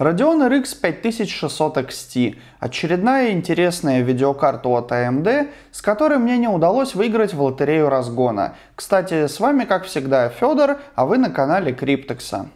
Radeon RX 5600 XT – очередная интересная видеокарта от AMD, с которой мне не удалось выиграть в лотерею разгона. Кстати, с вами, как всегда, Федор, а вы на канале Криптекса.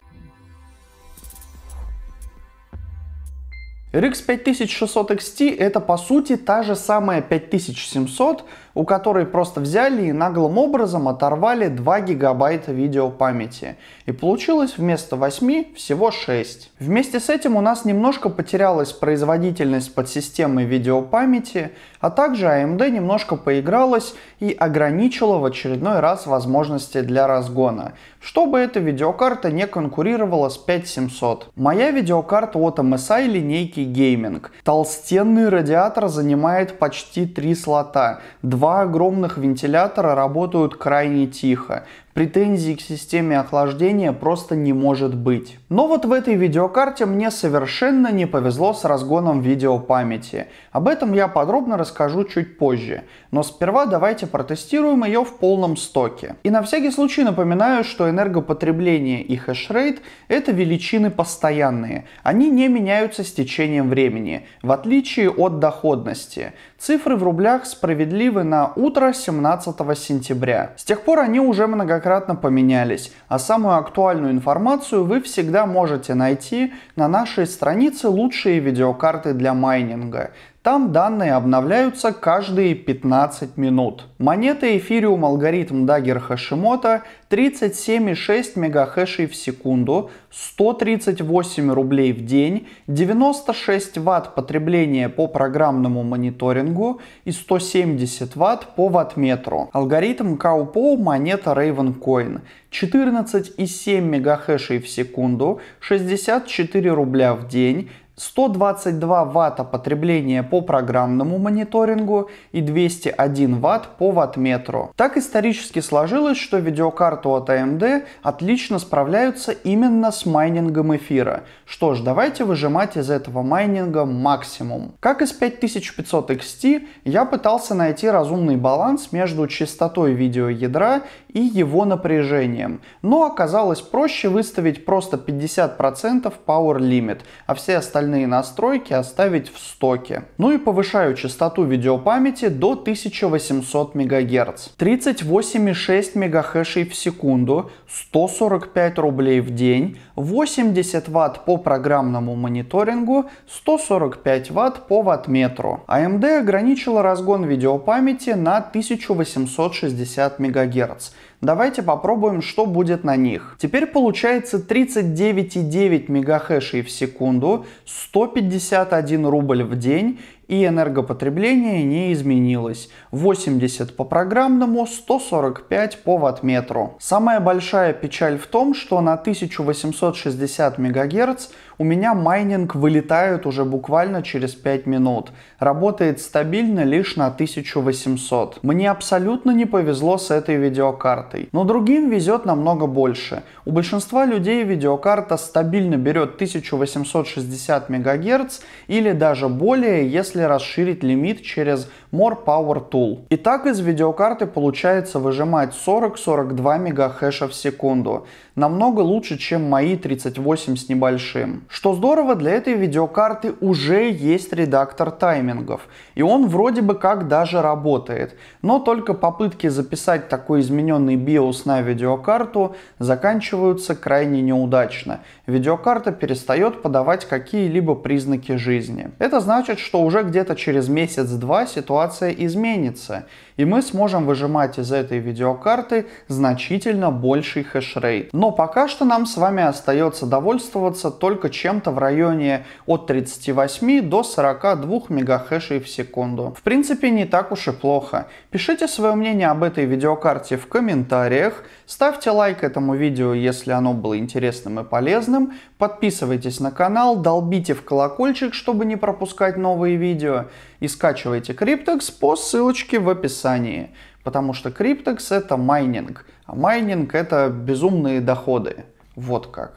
RX 5600 XT это по сути та же самая 5700, у которой просто взяли и наглым образом оторвали 2 гигабайта видеопамяти. И получилось вместо 8 всего 6. Вместе с этим у нас немножко потерялась производительность подсистемы видеопамяти, а также AMD а немножко поигралась и ограничила в очередной раз возможности для разгона, чтобы эта видеокарта не конкурировала с 5700. Моя видеокарта от MSI а линейки Gaming. Толстенный радиатор занимает почти 3 слота, 2 Два огромных вентилятора работают крайне тихо, Претензий к системе охлаждения просто не может быть. Но вот в этой видеокарте мне совершенно не повезло с разгоном видеопамяти. Об этом я подробно расскажу чуть позже. Но сперва давайте протестируем ее в полном стоке. И на всякий случай напоминаю, что энергопотребление и хешрейт — это величины постоянные. Они не меняются с течением времени, в отличие от доходности. Цифры в рублях справедливы на утро 17 сентября. С тех пор они уже многократно многократно поменялись, а самую актуальную информацию вы всегда можете найти на нашей странице «Лучшие видеокарты для майнинга». Там данные обновляются каждые 15 минут. Монета эфириум алгоритм Dagger Hashimoto 37,6 мегахэшей в секунду, 138 рублей в день, 96 ватт потребления по программному мониторингу и 170 ватт по ваттметру. Алгоритм Kaupou монета Raven Coin 14,7 мегахэшей в секунду, 64 рубля в день, 122 ватта потребления по программному мониторингу и 201 ватт по ваттметру. Так исторически сложилось, что видеокарту от AMD отлично справляются именно с майнингом эфира. Что ж, давайте выжимать из этого майнинга максимум. Как из 5500 XT, я пытался найти разумный баланс между частотой видеоядра и его напряжением, но оказалось проще выставить просто 50% Power Limit, а все остальные остальные настройки оставить в стоке. Ну и повышаю частоту видеопамяти до 1800 МГц. 38,6 мегахэшей в секунду, 145 рублей в день, 80 Вт по программному мониторингу, 145 Вт по ваттметру. AMD а ограничила разгон видеопамяти на 1860 МГц Давайте попробуем, что будет на них. Теперь получается 39,9 мегахешей в секунду, 151 рубль в день и энергопотребление не изменилось. 80 по программному, 145 по ватт-метру Самая большая печаль в том, что на 1860 МГц у меня майнинг вылетает уже буквально через 5 минут. Работает стабильно лишь на 1800. Мне абсолютно не повезло с этой видеокартой. Но другим везет намного больше. У большинства людей видеокарта стабильно берет 1860 МГц или даже более, если если расширить лимит через More Power Tool. Итак, из видеокарты получается выжимать 40-42 мегахеша в секунду. Намного лучше, чем мои 38 с небольшим. Что здорово, для этой видеокарты уже есть редактор таймингов. И он вроде бы как даже работает. Но только попытки записать такой измененный BIOS на видеокарту заканчиваются крайне неудачно. Видеокарта перестает подавать какие-либо признаки жизни. Это значит, что уже где-то через месяц-два ситуация изменится, и мы сможем выжимать из этой видеокарты значительно больший хешрейт. Но пока что нам с вами остается довольствоваться только чем-то в районе от 38 до 42 мегахэшей в секунду. В принципе, не так уж и плохо. Пишите свое мнение об этой видеокарте в комментариях, ставьте лайк этому видео, если оно было интересным и полезным, подписывайтесь на канал, долбите в колокольчик, чтобы не пропускать новые видео, видео и скачивайте Cryptex по ссылочке в описании, потому что Cryptex это майнинг, а майнинг это безумные доходы. Вот как.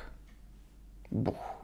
Бух.